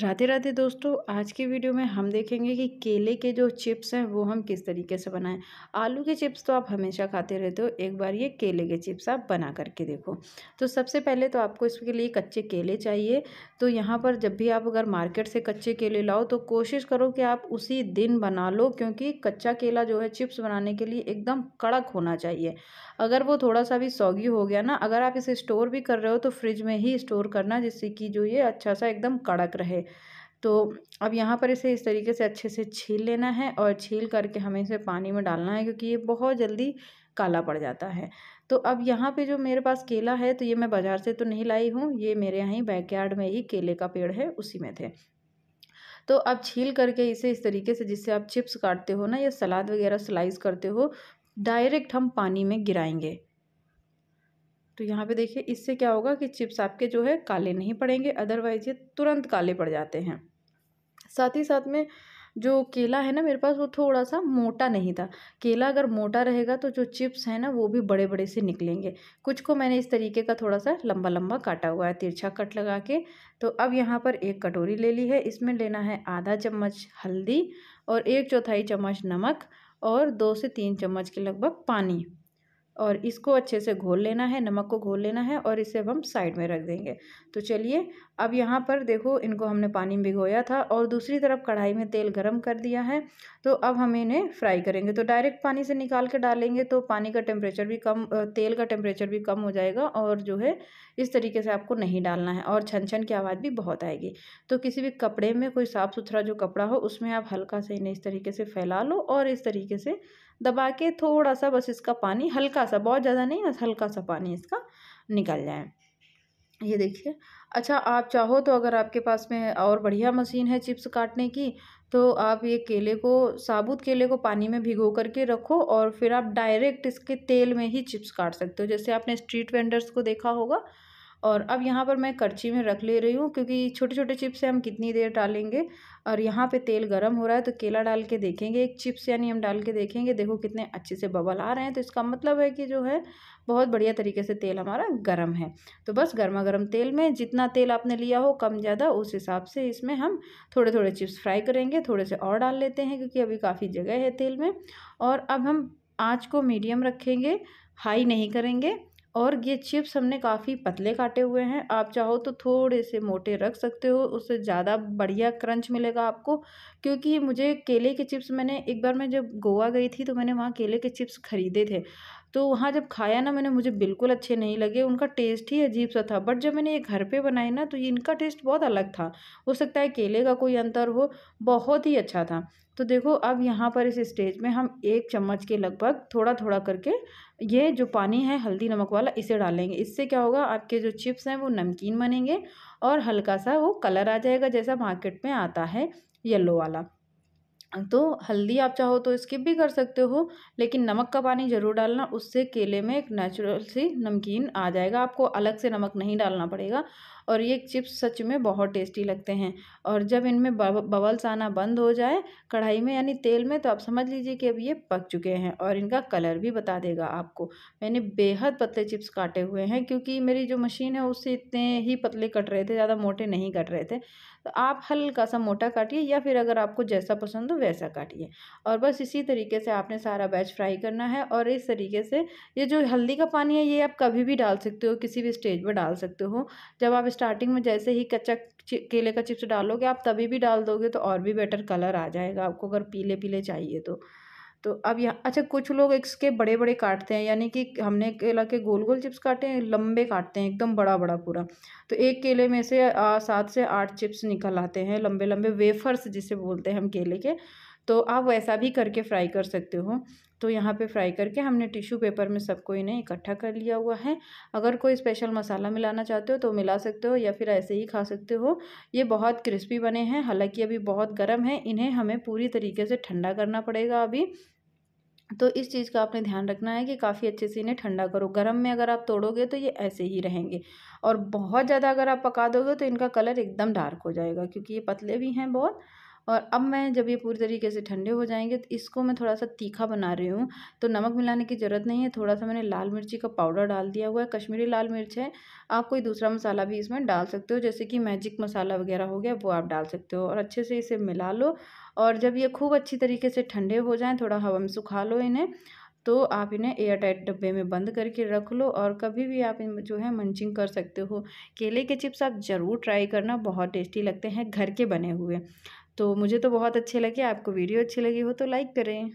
राधे राधे दोस्तों आज की वीडियो में हम देखेंगे कि केले के जो चिप्स हैं वो हम किस तरीके से बनाएं आलू के चिप्स तो आप हमेशा खाते रहते हो एक बार ये केले के चिप्स आप बना करके देखो तो सबसे पहले तो आपको इसके लिए कच्चे केले चाहिए तो यहाँ पर जब भी आप अगर मार्केट से कच्चे केले लाओ तो कोशिश करो कि आप उसी दिन बना लो क्योंकि कच्चा केला जो है चिप्स बनाने के लिए एकदम कड़क होना चाहिए अगर वो थोड़ा सा भी सौगी हो गया ना अगर आप इसे स्टोर भी कर रहे हो तो फ्रिज में ही स्टोर करना जिससे कि जो ये अच्छा सा एकदम कड़क रहे तो अब यहाँ पर इसे इस तरीके से अच्छे से छील लेना है और छील करके हमें इसे पानी में डालना है क्योंकि ये बहुत जल्दी काला पड़ जाता है तो अब यहाँ पे जो मेरे पास केला है तो ये मैं बाज़ार से तो नहीं लाई हूँ ये मेरे यहाँ ही बैकयार्ड में ही केले का पेड़ है उसी में थे तो अब छील करके इसे इस तरीके से जिससे आप चिप्स काटते हो ना या सलाद वगैरह स्लाइस करते हो डायरेक्ट हम पानी में गिराएंगे तो यहाँ पे देखिए इससे क्या होगा कि चिप्स आपके जो है काले नहीं पड़ेंगे अदरवाइज ये तुरंत काले पड़ जाते हैं साथ ही साथ में जो केला है ना मेरे पास वो थोड़ा सा मोटा नहीं था केला अगर मोटा रहेगा तो जो चिप्स हैं ना वो भी बड़े बड़े से निकलेंगे कुछ को मैंने इस तरीके का थोड़ा सा लंबा लंबा काटा हुआ है तिरछा कट लगा के तो अब यहाँ पर एक कटोरी ले ली है इसमें लेना है आधा चम्मच हल्दी और एक चौथाई चम्मच नमक और दो से तीन चम्मच के लगभग पानी और इसको अच्छे से घोल लेना है नमक को घोल लेना है और इसे अब हम साइड में रख देंगे तो चलिए अब यहाँ पर देखो इनको हमने पानी में भिगोया था और दूसरी तरफ कढ़ाई में तेल गरम कर दिया है तो अब हम इन्हें फ्राई करेंगे तो डायरेक्ट पानी से निकाल के डालेंगे तो पानी का टेम्परेचर भी कम तेल का टेम्परेचर भी कम हो जाएगा और जो है इस तरीके से आपको नहीं डालना है और छन छन की आवाज़ भी बहुत आएगी तो किसी भी कपड़े में कोई साफ़ सुथरा जो कपड़ा हो उसमें आप हल्का से इन्हें इस तरीके से फैला लो और इस तरीके से दबा के थोड़ा सा बस इसका पानी हल्का सा बहुत ज़्यादा नहीं बस हल्का सा पानी इसका निकल जाए ये देखिए अच्छा आप चाहो तो अगर आपके पास में और बढ़िया मशीन है चिप्स काटने की तो आप ये केले को साबुत केले को पानी में भिगो करके रखो और फिर आप डायरेक्ट इसके तेल में ही चिप्स काट सकते हो जैसे आपने स्ट्रीट वेंडर्स को देखा होगा और अब यहाँ पर मैं करछी में रख ले रही हूँ क्योंकि छोटे छोटे चिप्स से हम कितनी देर डालेंगे और यहाँ पे तेल गर्म हो रहा है तो केला डाल के देखेंगे एक चिप्स यानी हम डाल के देखेंगे देखो कितने अच्छे से बबल आ रहे हैं तो इसका मतलब है कि जो है बहुत बढ़िया तरीके से तेल हमारा गर्म है तो बस गर्मा गर्म तेल में जितना तेल आपने लिया हो कम ज़्यादा उस हिसाब से इसमें हम थोड़े थोड़े चिप्स फ्राई करेंगे थोड़े से और डाल लेते हैं क्योंकि अभी काफ़ी जगह है तेल में और अब हम आँच को मीडियम रखेंगे हाई नहीं करेंगे और ये चिप्स हमने काफ़ी पतले काटे हुए हैं आप चाहो तो थोड़े से मोटे रख सकते हो उससे ज़्यादा बढ़िया क्रंच मिलेगा आपको क्योंकि मुझे केले के चिप्स मैंने एक बार मैं जब गोवा गई थी तो मैंने वहाँ केले के चिप्स खरीदे थे तो वहाँ जब खाया ना मैंने मुझे बिल्कुल अच्छे नहीं लगे उनका टेस्ट ही अजीब सा था बट जब मैंने ये घर पे बनाए ना तो इनका टेस्ट बहुत अलग था हो सकता है केले का कोई अंतर हो बहुत ही अच्छा था तो देखो अब यहाँ पर इस स्टेज में हम एक चम्मच के लगभग थोड़ा थोड़ा करके ये जो पानी है हल्दी नमक वाला इसे डालेंगे इससे क्या होगा आपके जो चिप्स हैं वो नमकीन बनेंगे और हल्का सा वो कलर आ जाएगा जैसा मार्केट में आता है येलो वाला तो हल्दी आप चाहो तो स्किप भी कर सकते हो लेकिन नमक का पानी ज़रूर डालना उससे केले में एक नेचुरल सी नमकीन आ जाएगा आपको अलग से नमक नहीं डालना पड़ेगा और ये चिप्स सच में बहुत टेस्टी लगते हैं और जब इनमें बबल्स आना बंद हो जाए कढ़ाई में यानी तेल में तो आप समझ लीजिए कि अब ये पक चुके हैं और इनका कलर भी बता देगा आपको मैंने बेहद पतले चिप्स काटे हुए हैं क्योंकि मेरी जो मशीन है उससे इतने ही पतले कट रहे थे ज़्यादा मोटे नहीं कट रहे थे तो आप हल्का सा मोटा काटिए या फिर अगर आपको जैसा पसंद हो वैसा काटिए और बस इसी तरीके से आपने सारा बैच फ्राई करना है और इस तरीके से ये जो हल्दी का पानी है ये आप कभी भी डाल सकते हो किसी भी स्टेज पर डाल सकते हो जब आप स्टार्टिंग में जैसे ही कच्चा केले का चिप्स डालोगे आप तभी भी डाल दोगे तो और भी बेटर कलर आ जाएगा आपको अगर पीले पीले चाहिए तो तो अब यहाँ अच्छा कुछ लोग इसके बड़े बड़े काटते हैं यानी कि हमने केला के गोल गोल चिप्स काटे हैं लंबे काटते हैं एकदम बड़ा बड़ा पूरा तो एक केले में से सात से आठ चिप्स निकल आते हैं लंबे लंबे वेफर्स जिसे बोलते हैं हम केले के तो आप वैसा भी करके फ्राई कर सकते हो तो यहाँ पे फ्राई करके हमने टिश्यू पेपर में सबको इन्हें इकट्ठा कर लिया हुआ है अगर कोई स्पेशल मसाला मिलाना चाहते हो तो मिला सकते हो या फिर ऐसे ही खा सकते हो ये बहुत क्रिस्पी बने हैं हालांकि अभी बहुत गर्म है इन्हें हमें पूरी तरीके से ठंडा करना पड़ेगा अभी तो इस चीज़ का आपने ध्यान रखना है कि काफ़ी अच्छे से इन्हें ठंडा करो गर्म में अगर आप तोड़ोगे तो ये ऐसे ही रहेंगे और बहुत ज़्यादा अगर आप पका दोगे तो इनका कलर एकदम डार्क हो जाएगा क्योंकि ये पतले भी हैं बहुत और अब मैं जब ये पूरी तरीके से ठंडे हो जाएंगे तो इसको मैं थोड़ा सा तीखा बना रही हूँ तो नमक मिलाने की ज़रूरत नहीं है थोड़ा सा मैंने लाल मिर्ची का पाउडर डाल दिया हुआ है कश्मीरी लाल मिर्च है आप कोई दूसरा मसाला भी इसमें डाल सकते हो जैसे कि मैजिक मसाला वगैरह हो गया वो आप डाल सकते हो और अच्छे से इसे मिला लो और जब ये खूब अच्छी तरीके से ठंडे हो जाएँ थोड़ा हवा में सुखा लो इन्हें तो आप इन्हें एयर टाइट डब्बे में बंद करके रख लो और कभी भी आप इन जो है मंचिंग कर सकते हो केले के चिप्स आप ज़रूर ट्राई करना बहुत टेस्टी लगते हैं घर के बने हुए तो मुझे तो बहुत अच्छे लगे आपको वीडियो अच्छी लगी हो तो लाइक करें